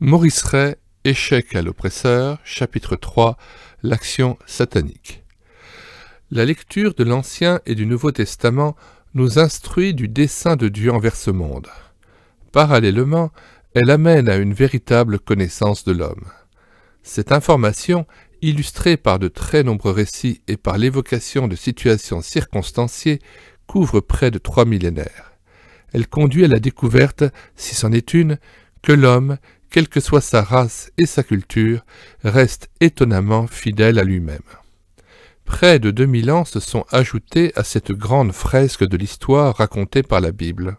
Maurice Ray, Échec à l'oppresseur, chapitre 3, l'action satanique. La lecture de l'Ancien et du Nouveau Testament nous instruit du dessein de Dieu envers ce monde. Parallèlement, elle amène à une véritable connaissance de l'homme. Cette information, illustrée par de très nombreux récits et par l'évocation de situations circonstanciées, couvre près de trois millénaires. Elle conduit à la découverte, si c'en est une, que l'homme quelle que soit sa race et sa culture, reste étonnamment fidèle à lui-même. Près de 2000 ans se sont ajoutés à cette grande fresque de l'histoire racontée par la Bible.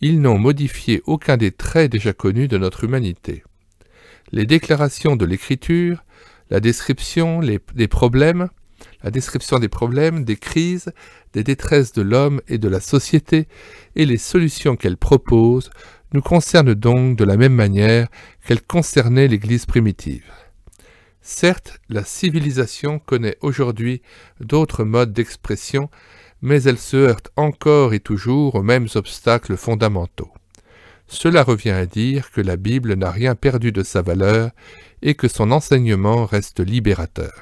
Ils n'ont modifié aucun des traits déjà connus de notre humanité. Les déclarations de l'Écriture, la description des problèmes, la description des problèmes, des crises, des détresses de l'homme et de la société, et les solutions qu'elle propose nous concerne donc de la même manière qu'elle concernait l'Église primitive. Certes, la civilisation connaît aujourd'hui d'autres modes d'expression, mais elle se heurte encore et toujours aux mêmes obstacles fondamentaux. Cela revient à dire que la Bible n'a rien perdu de sa valeur et que son enseignement reste libérateur.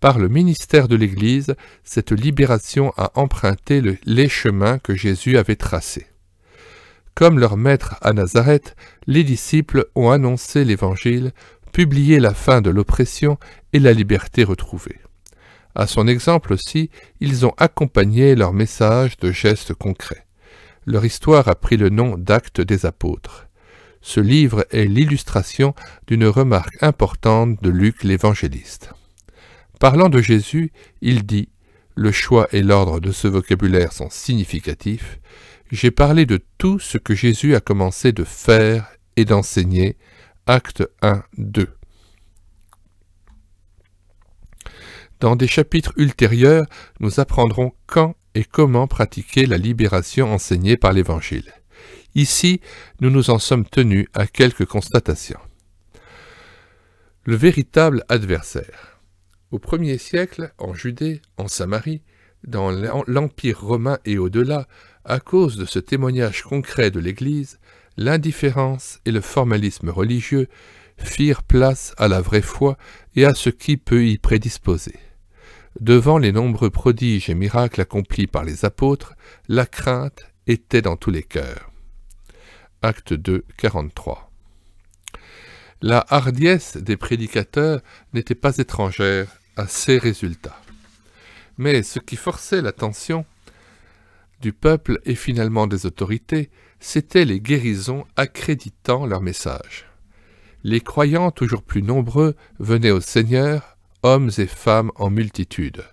Par le ministère de l'Église, cette libération a emprunté le, les chemins que Jésus avait tracés. Comme leur maître à Nazareth, les disciples ont annoncé l'Évangile, publié la fin de l'oppression et la liberté retrouvée. À son exemple aussi, ils ont accompagné leur message de gestes concrets. Leur histoire a pris le nom d'actes des apôtres. Ce livre est l'illustration d'une remarque importante de Luc l'évangéliste. Parlant de Jésus, il dit, le choix et l'ordre de ce vocabulaire sont significatifs, j'ai parlé de tout ce que Jésus a commencé de faire et d'enseigner. Acte 1, 2. Dans des chapitres ultérieurs, nous apprendrons quand et comment pratiquer la libération enseignée par l'Évangile. Ici, nous nous en sommes tenus à quelques constatations. Le véritable adversaire. Au premier siècle, en Judée, en Samarie, dans l'Empire romain et au-delà, à cause de ce témoignage concret de l'Église, l'indifférence et le formalisme religieux firent place à la vraie foi et à ce qui peut y prédisposer. Devant les nombreux prodiges et miracles accomplis par les apôtres, la crainte était dans tous les cœurs. Acte 2, 43. La hardiesse des prédicateurs n'était pas étrangère à ces résultats. Mais ce qui forçait l'attention du peuple et finalement des autorités, c'étaient les guérisons accréditant leur message. Les croyants toujours plus nombreux venaient au Seigneur, hommes et femmes en multitude.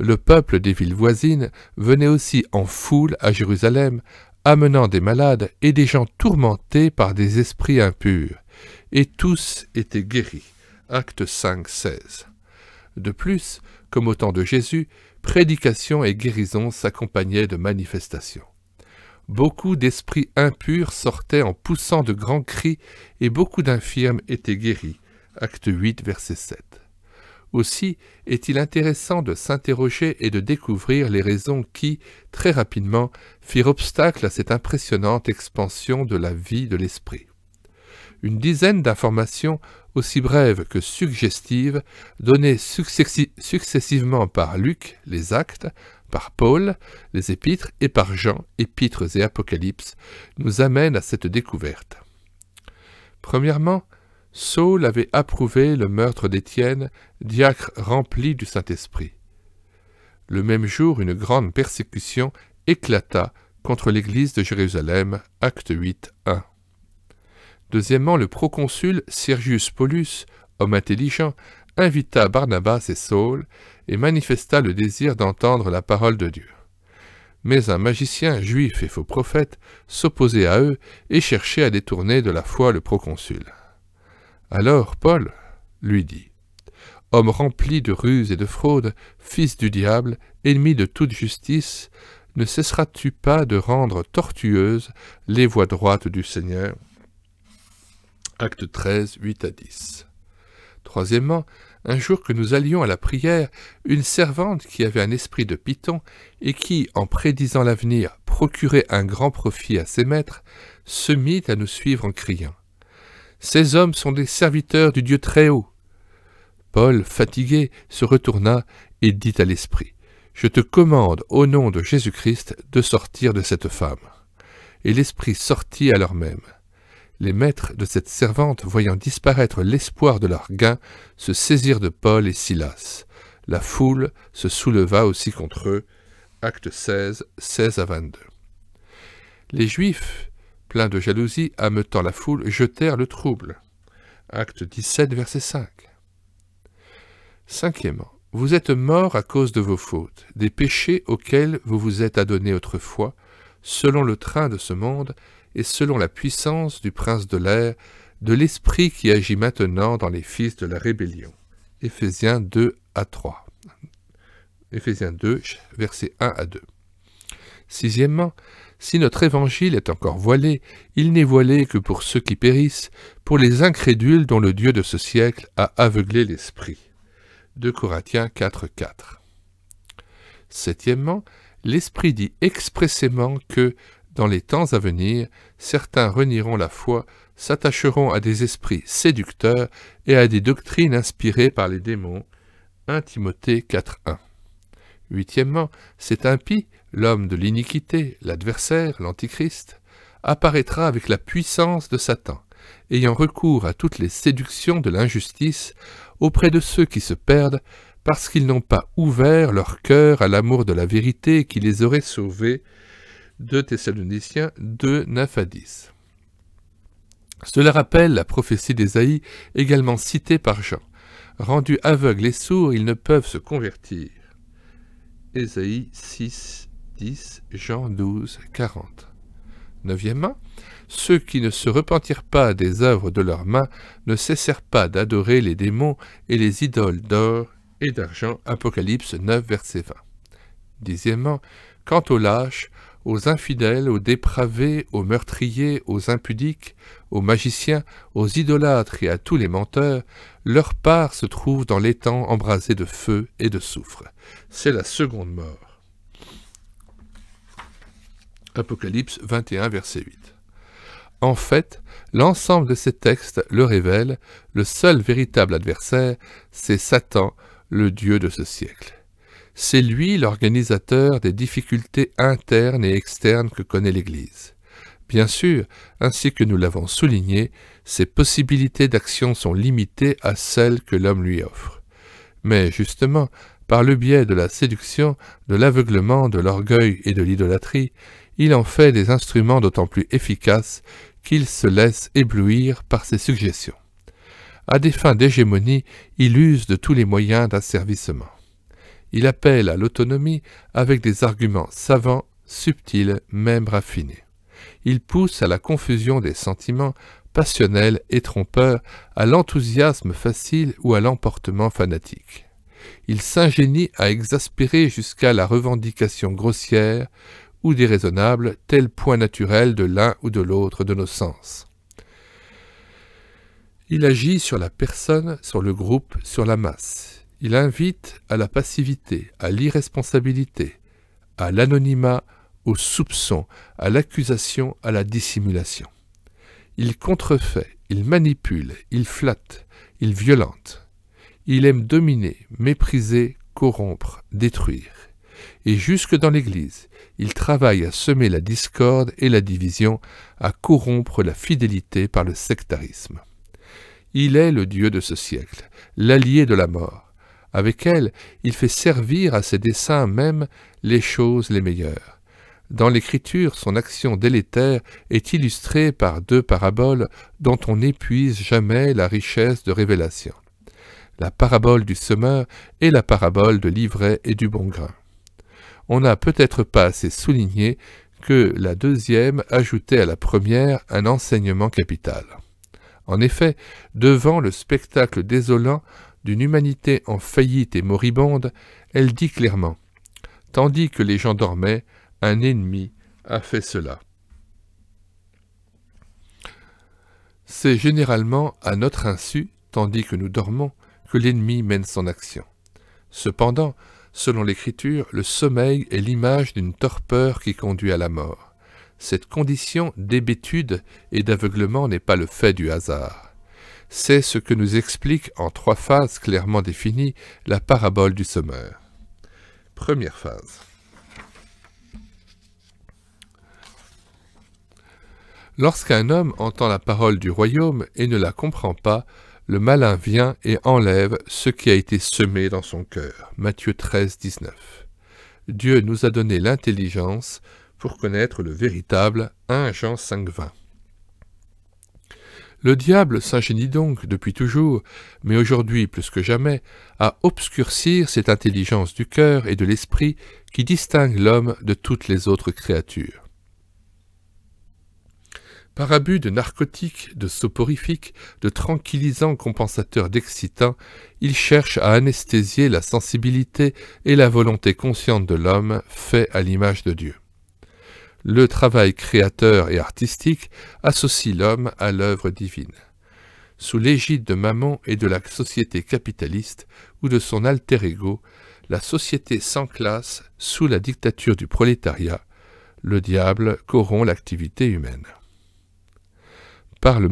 Le peuple des villes voisines venait aussi en foule à Jérusalem, amenant des malades et des gens tourmentés par des esprits impurs, et tous étaient guéris. Acte 5, De plus, comme au temps de Jésus, prédication et guérison s'accompagnaient de manifestations. Beaucoup d'esprits impurs sortaient en poussant de grands cris et beaucoup d'infirmes étaient guéris. Acte 8, verset 7. Aussi est-il intéressant de s'interroger et de découvrir les raisons qui, très rapidement, firent obstacle à cette impressionnante expansion de la vie de l'esprit une dizaine d'informations aussi brèves que suggestives, données successivement par Luc, les actes, par Paul, les épîtres, et par Jean, épîtres et apocalypse, nous amènent à cette découverte. Premièrement, Saul avait approuvé le meurtre d'Étienne, diacre rempli du Saint-Esprit. Le même jour, une grande persécution éclata contre l'Église de Jérusalem, acte 8, 1. Deuxièmement, le proconsul Sergius Paulus, homme intelligent, invita Barnabas et Saul et manifesta le désir d'entendre la parole de Dieu. Mais un magicien juif et faux prophète s'opposait à eux et cherchait à détourner de la foi le proconsul. Alors Paul lui dit Homme rempli de ruses et de fraudes, fils du diable, ennemi de toute justice, ne cesseras-tu pas de rendre tortueuses les voies droites du Seigneur Acte 13, 8 à 10. Troisièmement, un jour que nous allions à la prière, une servante qui avait un esprit de Python et qui, en prédisant l'avenir, procurait un grand profit à ses maîtres, se mit à nous suivre en criant. Ces hommes sont des serviteurs du Dieu très haut. Paul, fatigué, se retourna et dit à l'esprit. Je te commande au nom de Jésus-Christ de sortir de cette femme. Et l'esprit sortit alors même. Les maîtres de cette servante, voyant disparaître l'espoir de leur gain, se saisirent de Paul et Silas. La foule se souleva aussi contre eux. Acte 16, 16 à 22. Les Juifs, pleins de jalousie, ameutant la foule, jetèrent le trouble. Acte 17, verset 5. Cinquièmement, vous êtes morts à cause de vos fautes, des péchés auxquels vous vous êtes adonnés autrefois, selon le train de ce monde et selon la puissance du prince de l'air, de l'esprit qui agit maintenant dans les fils de la rébellion. Éphésiens 2 à 3. Éphésiens 2, versets 1 à 2. Sixièmement, si notre évangile est encore voilé, il n'est voilé que pour ceux qui périssent, pour les incrédules dont le Dieu de ce siècle a aveuglé l'esprit. 2 Corinthiens 4, 4. Septièmement, l'Esprit dit expressément que dans les temps à venir, certains renieront la foi, s'attacheront à des esprits séducteurs et à des doctrines inspirées par les démons. 1 Timothée 4.1. Huitièmement, cet impie, l'homme de l'iniquité, l'adversaire, l'antichrist, apparaîtra avec la puissance de Satan, ayant recours à toutes les séductions de l'injustice auprès de ceux qui se perdent parce qu'ils n'ont pas ouvert leur cœur à l'amour de la vérité qui les aurait sauvés 2 Thessaloniciens 2, 9 à 10. Cela rappelle la prophétie d'Ésaïe, également citée par Jean. Rendus aveugles et sourds, ils ne peuvent se convertir. Ésaïe 6, 10, Jean 12, 40. Neuvièmement, ceux qui ne se repentirent pas des œuvres de leurs mains ne cessèrent pas d'adorer les démons et les idoles d'or et d'argent. Apocalypse 9, verset 20. Dixièmement, quant aux lâches, aux infidèles, aux dépravés, aux meurtriers, aux impudiques, aux magiciens, aux idolâtres et à tous les menteurs, leur part se trouve dans l'étang embrasé de feu et de soufre. C'est la seconde mort. Apocalypse 21, verset 8. En fait, l'ensemble de ces textes le révèle, le seul véritable adversaire, c'est Satan, le Dieu de ce siècle. C'est lui l'organisateur des difficultés internes et externes que connaît l'Église. Bien sûr, ainsi que nous l'avons souligné, ses possibilités d'action sont limitées à celles que l'homme lui offre. Mais justement, par le biais de la séduction, de l'aveuglement, de l'orgueil et de l'idolâtrie, il en fait des instruments d'autant plus efficaces qu'il se laisse éblouir par ses suggestions. À des fins d'hégémonie, il use de tous les moyens d'asservissement. Il appelle à l'autonomie avec des arguments savants, subtils, même raffinés. Il pousse à la confusion des sentiments passionnels et trompeurs, à l'enthousiasme facile ou à l'emportement fanatique. Il s'ingénie à exaspérer jusqu'à la revendication grossière ou déraisonnable tel point naturel de l'un ou de l'autre de nos sens. Il agit sur la personne, sur le groupe, sur la masse. Il invite à la passivité, à l'irresponsabilité, à l'anonymat, au soupçon, à l'accusation, à la dissimulation. Il contrefait, il manipule, il flatte, il violente. Il aime dominer, mépriser, corrompre, détruire. Et jusque dans l'Église, il travaille à semer la discorde et la division, à corrompre la fidélité par le sectarisme. Il est le Dieu de ce siècle, l'allié de la mort, avec elle, il fait servir à ses desseins même les choses les meilleures. Dans l'Écriture, son action délétère est illustrée par deux paraboles dont on n'épuise jamais la richesse de révélation. La parabole du semeur et la parabole de l'ivraie et du bon grain. On n'a peut-être pas assez souligné que la deuxième ajoutait à la première un enseignement capital. En effet, devant le spectacle désolant d'une humanité en faillite et moribonde, elle dit clairement Tandis que les gens dormaient, un ennemi a fait cela. C'est généralement à notre insu, tandis que nous dormons, que l'ennemi mène son action. Cependant, selon l'Écriture, le sommeil est l'image d'une torpeur qui conduit à la mort. Cette condition d'hébétude et d'aveuglement n'est pas le fait du hasard c'est ce que nous explique en trois phases clairement définies la parabole du semeur. Première phase. Lorsqu'un homme entend la parole du royaume et ne la comprend pas, le malin vient et enlève ce qui a été semé dans son cœur. Matthieu 13, 19. Dieu nous a donné l'intelligence pour connaître le véritable 1 Jean 5, 20. Le diable s'ingénie donc depuis toujours, mais aujourd'hui plus que jamais, à obscurcir cette intelligence du cœur et de l'esprit qui distingue l'homme de toutes les autres créatures. Par abus de narcotiques, de soporifiques, de tranquillisants compensateurs d'excitants, il cherche à anesthésier la sensibilité et la volonté consciente de l'homme fait à l'image de Dieu le travail créateur et artistique associe l'homme à l'œuvre divine. Sous l'égide de Maman et de la société capitaliste ou de son alter ego, la société s'enclasse sous la dictature du prolétariat, le diable corrompt l'activité humaine. Par le,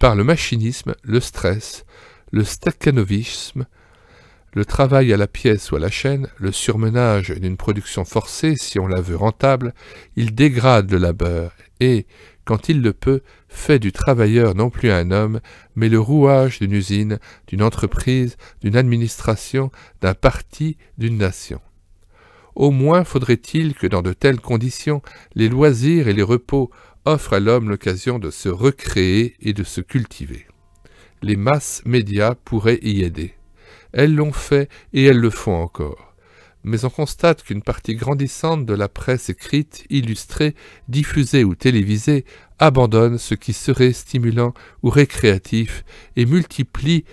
par le machinisme, le stress, le stakhanovisme, le travail à la pièce ou à la chaîne, le surmenage d'une production forcée si on la veut rentable, il dégrade le labeur et, quand il le peut, fait du travailleur non plus un homme, mais le rouage d'une usine, d'une entreprise, d'une administration, d'un parti, d'une nation. Au moins faudrait-il que dans de telles conditions, les loisirs et les repos offrent à l'homme l'occasion de se recréer et de se cultiver. Les masses médias pourraient y aider. Elles l'ont fait et elles le font encore. Mais on constate qu'une partie grandissante de la presse écrite, illustrée, diffusée ou télévisée abandonne ce qui serait stimulant ou récréatif et multiplie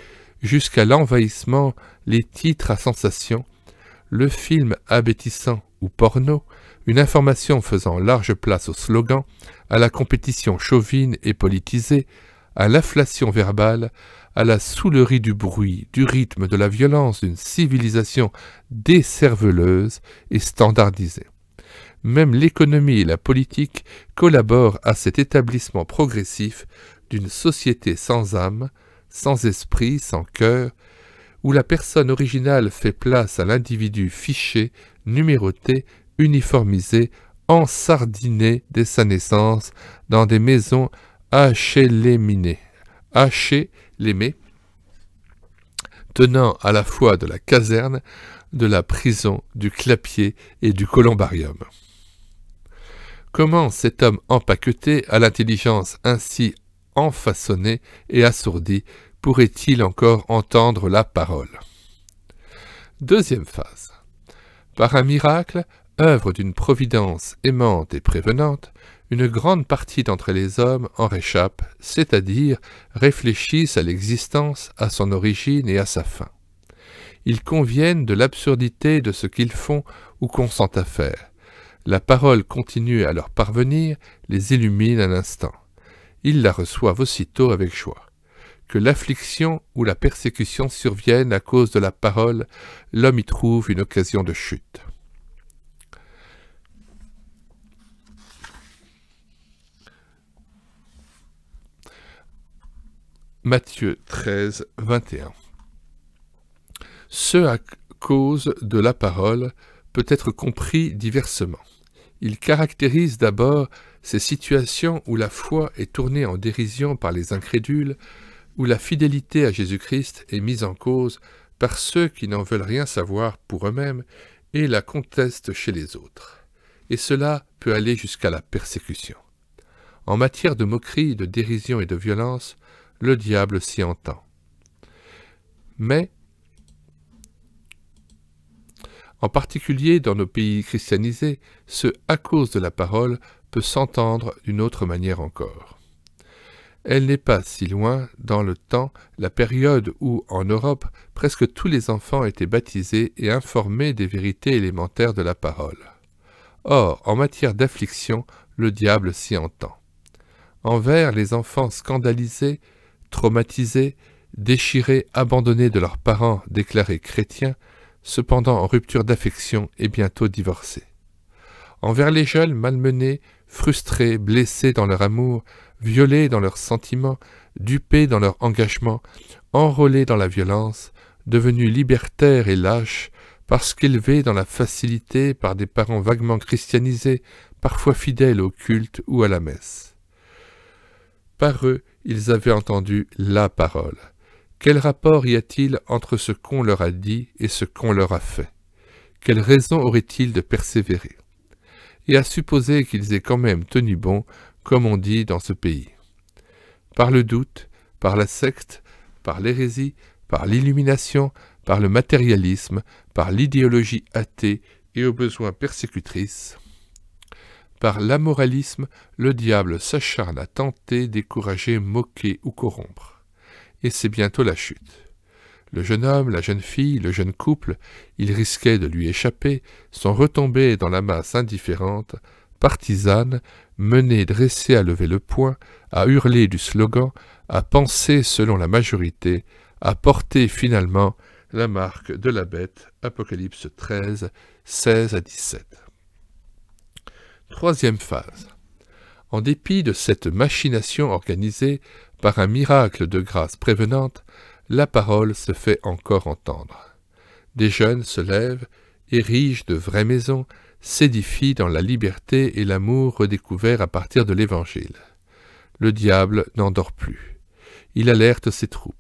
jusqu'à l'envahissement les titres à sensation, le film abétissant ou porno, une information faisant large place au slogan, à la compétition chauvine et politisée, à l'inflation verbale, à la soulerie du bruit, du rythme, de la violence d'une civilisation décerveleuse et standardisée. Même l'économie et la politique collaborent à cet établissement progressif d'une société sans âme, sans esprit, sans cœur, où la personne originale fait place à l'individu fiché, numéroté, uniformisé, ensardiné dès sa naissance dans des maisons haché Haché, l'aimé, tenant à la fois de la caserne, de la prison, du clapier et du colombarium. Comment cet homme empaqueté, à l'intelligence ainsi enfaçonnée et assourdie, pourrait-il encore entendre la parole Deuxième phase. Par un miracle, œuvre d'une providence aimante et prévenante, une grande partie d'entre les hommes en réchappe, c'est-à-dire réfléchissent à l'existence, à son origine et à sa fin. Ils conviennent de l'absurdité de ce qu'ils font ou consentent à faire. La parole continue à leur parvenir, les illumine un instant. Ils la reçoivent aussitôt avec joie. Que l'affliction ou la persécution survienne à cause de la parole, l'homme y trouve une occasion de chute. Matthieu 13, 21. Ce à cause de la parole peut être compris diversement. Il caractérise d'abord ces situations où la foi est tournée en dérision par les incrédules, où la fidélité à Jésus-Christ est mise en cause par ceux qui n'en veulent rien savoir pour eux-mêmes et la contestent chez les autres. Et cela peut aller jusqu'à la persécution. En matière de moquerie, de dérision et de violence, le diable s'y entend. Mais, en particulier dans nos pays christianisés, ce à cause de la parole peut s'entendre d'une autre manière encore. Elle n'est pas si loin dans le temps la période où, en Europe, presque tous les enfants étaient baptisés et informés des vérités élémentaires de la parole. Or, en matière d'affliction, le diable s'y entend. Envers les enfants scandalisés, traumatisés, déchirés, abandonnés de leurs parents déclarés chrétiens, cependant en rupture d'affection et bientôt divorcés. Envers les jeunes malmenés, frustrés, blessés dans leur amour, violés dans leurs sentiments, dupés dans leur engagement, enrôlés dans la violence, devenus libertaires et lâches, parce qu'élevés dans la facilité par des parents vaguement christianisés, parfois fidèles au culte ou à la messe. Par eux, ils avaient entendu la parole. Quel rapport y a-t-il entre ce qu'on leur a dit et ce qu'on leur a fait Quelle raison aurait-il de persévérer Et à supposer qu'ils aient quand même tenu bon, comme on dit dans ce pays. Par le doute, par la secte, par l'hérésie, par l'illumination, par le matérialisme, par l'idéologie athée et aux besoins persécutrices, par l'amoralisme, le diable s'acharne à tenter, décourager, moquer ou corrompre. Et c'est bientôt la chute. Le jeune homme, la jeune fille, le jeune couple, ils risquaient de lui échapper, sont retombés dans la masse indifférente, partisane, menée dressée à lever le poing, à hurler du slogan, à penser selon la majorité, à porter finalement la marque de la bête, Apocalypse 13, 16 à 17. Troisième phase. En dépit de cette machination organisée par un miracle de grâce prévenante, la parole se fait encore entendre. Des jeunes se lèvent, érigent de vraies maisons, s'édifient dans la liberté et l'amour redécouverts à partir de l'Évangile. Le diable n'endort plus. Il alerte ses troupes.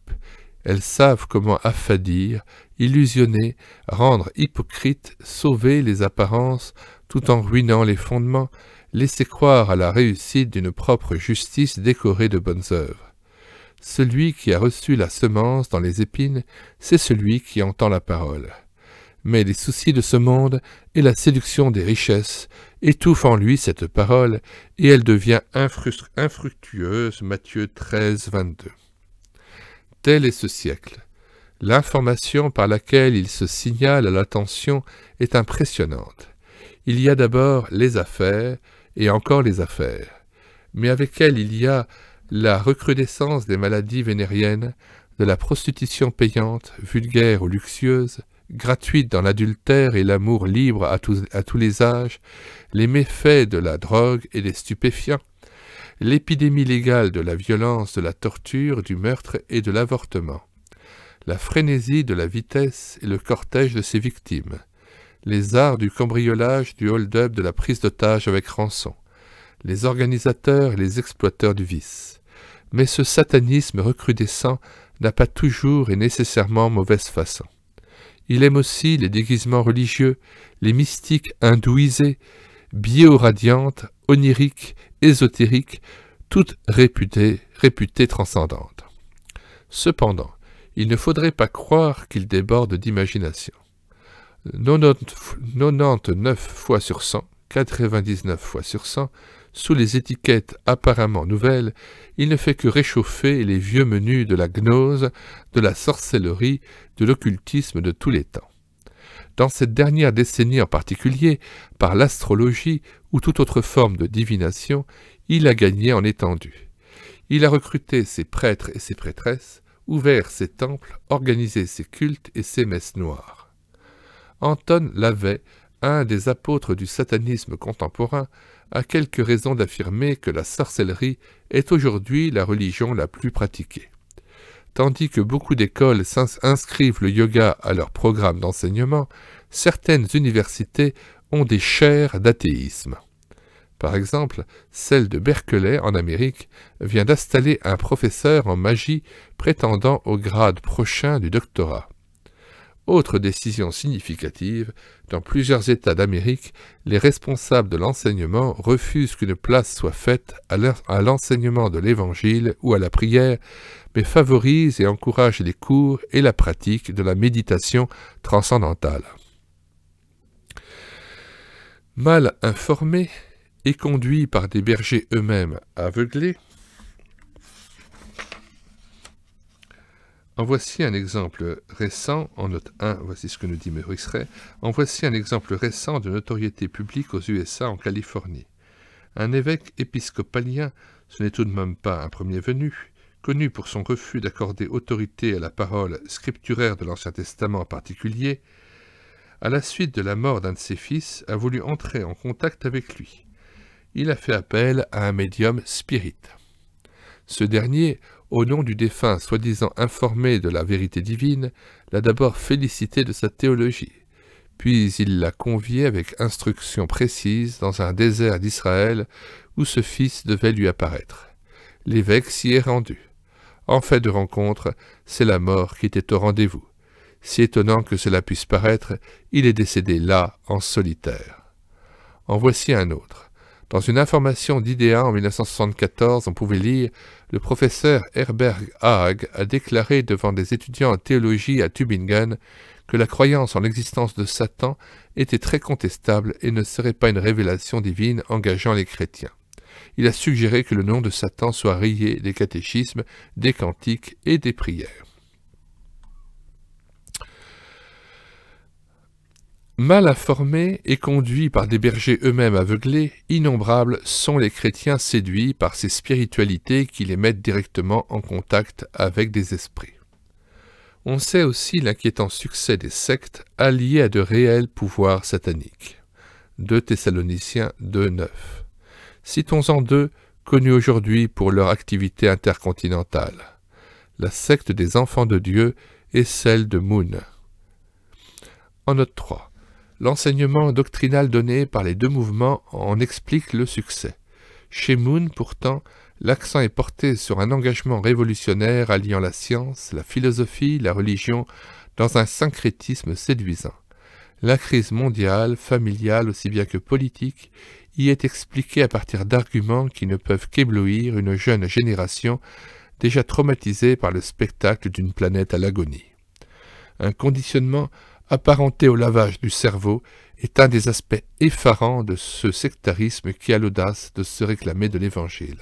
Elles savent comment affadir, illusionner, rendre hypocrite, sauver les apparences tout en ruinant les fondements, laissait croire à la réussite d'une propre justice décorée de bonnes œuvres. Celui qui a reçu la semence dans les épines, c'est celui qui entend la parole. Mais les soucis de ce monde et la séduction des richesses étouffent en lui cette parole et elle devient infructueuse. Matthieu 13, 22. Tel est ce siècle. L'information par laquelle il se signale à l'attention est impressionnante. Il y a d'abord les affaires et encore les affaires, mais avec elles il y a la recrudescence des maladies vénériennes, de la prostitution payante, vulgaire ou luxueuse, gratuite dans l'adultère et l'amour libre à tous, à tous les âges, les méfaits de la drogue et des stupéfiants, l'épidémie légale de la violence, de la torture, du meurtre et de l'avortement, la frénésie de la vitesse et le cortège de ses victimes, les arts du cambriolage, du hold-up, de la prise d'otage avec rançon, les organisateurs et les exploiteurs du vice. Mais ce satanisme recrudescent n'a pas toujours et nécessairement mauvaise façon. Il aime aussi les déguisements religieux, les mystiques hindouisés, radiantes, oniriques, ésotériques, toutes réputées, réputées transcendantes. Cependant, il ne faudrait pas croire qu'il déborde d'imagination. 99 fois sur 100, 99 fois sur 100, sous les étiquettes apparemment nouvelles, il ne fait que réchauffer les vieux menus de la gnose, de la sorcellerie, de l'occultisme de tous les temps. Dans cette dernière décennie en particulier, par l'astrologie ou toute autre forme de divination, il a gagné en étendue. Il a recruté ses prêtres et ses prêtresses, ouvert ses temples, organisé ses cultes et ses messes noires. Anton Lavey, un des apôtres du satanisme contemporain, a quelques raisons d'affirmer que la sorcellerie est aujourd'hui la religion la plus pratiquée. Tandis que beaucoup d'écoles inscrivent le yoga à leur programme d'enseignement, certaines universités ont des chaires d'athéisme. Par exemple, celle de Berkeley, en Amérique, vient d'installer un professeur en magie prétendant au grade prochain du doctorat. Autre décision significative, dans plusieurs États d'Amérique, les responsables de l'enseignement refusent qu'une place soit faite à l'enseignement de l'Évangile ou à la prière, mais favorisent et encouragent les cours et la pratique de la méditation transcendantale. Mal informés et conduits par des bergers eux-mêmes aveuglés, En voici un exemple récent, en note 1, voici ce que nous dit extrait. en voici un exemple récent de notoriété publique aux USA en Californie. Un évêque épiscopalien, ce n'est tout de même pas un premier venu, connu pour son refus d'accorder autorité à la parole scripturaire de l'Ancien Testament en particulier, à la suite de la mort d'un de ses fils, a voulu entrer en contact avec lui. Il a fait appel à un médium spirit. Ce dernier, au nom du défunt soi-disant informé de la vérité divine, l'a d'abord félicité de sa théologie, puis il l'a convié avec instruction précise dans un désert d'Israël où ce fils devait lui apparaître. L'évêque s'y est rendu. En fait de rencontre, c'est la mort qui était au rendez-vous. Si étonnant que cela puisse paraître, il est décédé là, en solitaire. En voici un autre. Dans une information d'IDEA en 1974, on pouvait lire le professeur Herberg Haag a déclaré devant des étudiants en théologie à Tübingen que la croyance en l'existence de Satan était très contestable et ne serait pas une révélation divine engageant les chrétiens. Il a suggéré que le nom de Satan soit rayé des catéchismes, des cantiques et des prières. Mal informés et conduits par des bergers eux-mêmes aveuglés, innombrables sont les chrétiens séduits par ces spiritualités qui les mettent directement en contact avec des esprits. On sait aussi l'inquiétant succès des sectes alliées à de réels pouvoirs sataniques. 2 Thessaloniciens 2.9. Citons-en deux connus aujourd'hui pour leur activité intercontinentale. La secte des enfants de Dieu et celle de Moon. En note 3. L'enseignement doctrinal donné par les deux mouvements en explique le succès. Chez Moon, pourtant, l'accent est porté sur un engagement révolutionnaire alliant la science, la philosophie, la religion, dans un syncrétisme séduisant. La crise mondiale, familiale aussi bien que politique, y est expliquée à partir d'arguments qui ne peuvent qu'éblouir une jeune génération déjà traumatisée par le spectacle d'une planète à l'agonie. Un conditionnement apparenté au lavage du cerveau, est un des aspects effarants de ce sectarisme qui a l'audace de se réclamer de l'Évangile.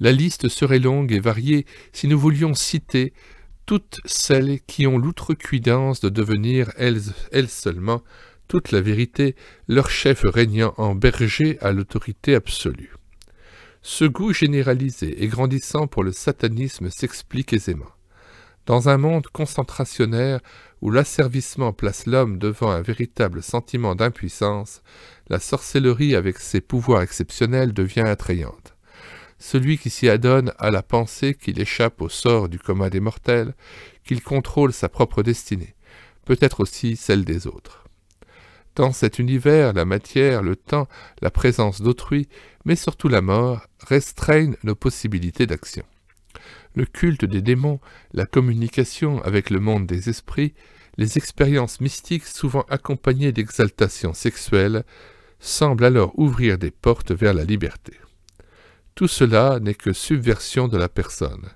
La liste serait longue et variée si nous voulions citer toutes celles qui ont l'outrecuidance de devenir elles, elles seulement toute la vérité, leur chef régnant en berger à l'autorité absolue. Ce goût généralisé et grandissant pour le satanisme s'explique aisément. Dans un monde concentrationnaire où l'asservissement place l'homme devant un véritable sentiment d'impuissance, la sorcellerie avec ses pouvoirs exceptionnels devient attrayante. Celui qui s'y adonne a la pensée qu'il échappe au sort du commun des mortels, qu'il contrôle sa propre destinée, peut-être aussi celle des autres. Dans cet univers, la matière, le temps, la présence d'autrui, mais surtout la mort, restreignent nos possibilités d'action. Le culte des démons, la communication avec le monde des esprits, les expériences mystiques souvent accompagnées d'exaltations sexuelles, semblent alors ouvrir des portes vers la liberté. Tout cela n'est que subversion de la personne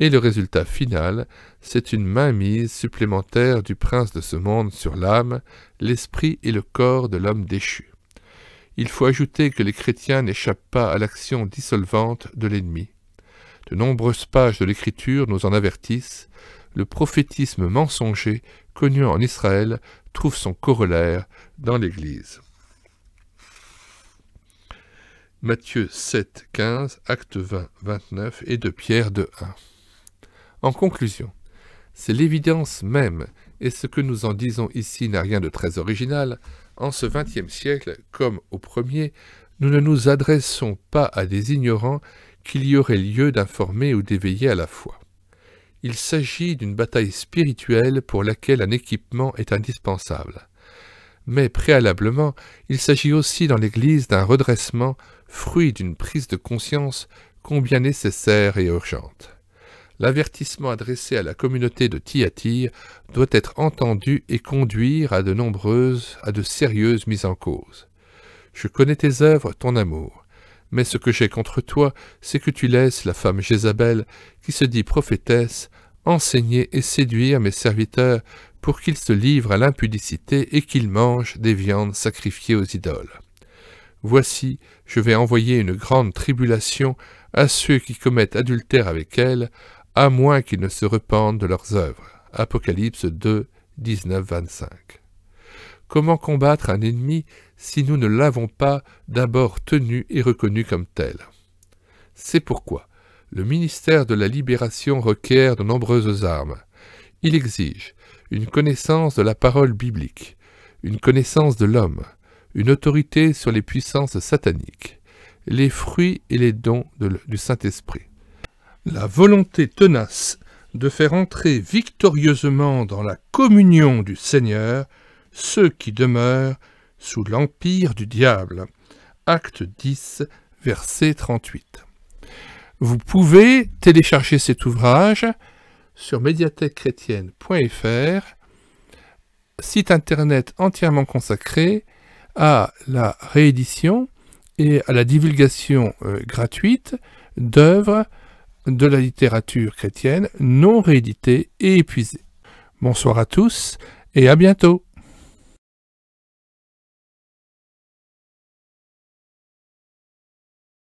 et le résultat final, c'est une mainmise supplémentaire du prince de ce monde sur l'âme, l'esprit et le corps de l'homme déchu. Il faut ajouter que les chrétiens n'échappent pas à l'action dissolvante de l'ennemi. De nombreuses pages de l'Écriture nous en avertissent, le prophétisme mensonger connu en Israël trouve son corollaire dans l'Église. Matthieu 7, 15, Acte 20, 29 et de Pierre 2, en conclusion, c'est l'évidence même, et ce que nous en disons ici n'a rien de très original, en ce XXe siècle, comme au premier, nous ne nous adressons pas à des ignorants qu'il y aurait lieu d'informer ou d'éveiller à la fois. Il s'agit d'une bataille spirituelle pour laquelle un équipement est indispensable. Mais préalablement, il s'agit aussi dans l'Église d'un redressement, fruit d'une prise de conscience combien nécessaire et urgente l'avertissement adressé à la communauté de Tiatire doit être entendu et conduire à de nombreuses, à de sérieuses mises en cause. Je connais tes œuvres, ton amour, mais ce que j'ai contre toi, c'est que tu laisses la femme Jézabel, qui se dit prophétesse, enseigner et séduire mes serviteurs pour qu'ils se livrent à l'impudicité et qu'ils mangent des viandes sacrifiées aux idoles. Voici, je vais envoyer une grande tribulation à ceux qui commettent adultère avec elle, à moins qu'ils ne se repentent de leurs œuvres. Apocalypse 2, 19, 25. Comment combattre un ennemi si nous ne l'avons pas d'abord tenu et reconnu comme tel C'est pourquoi le ministère de la Libération requiert de nombreuses armes. Il exige une connaissance de la parole biblique, une connaissance de l'homme, une autorité sur les puissances sataniques, les fruits et les dons du Saint-Esprit la volonté tenace de faire entrer victorieusement dans la communion du Seigneur ceux qui demeurent sous l'empire du diable. Acte 10, verset 38. Vous pouvez télécharger cet ouvrage sur médiathèquechrétienne.fr, site internet entièrement consacré à la réédition et à la divulgation euh, gratuite d'œuvres de la littérature chrétienne non rééditée et épuisée. Bonsoir à tous et à bientôt.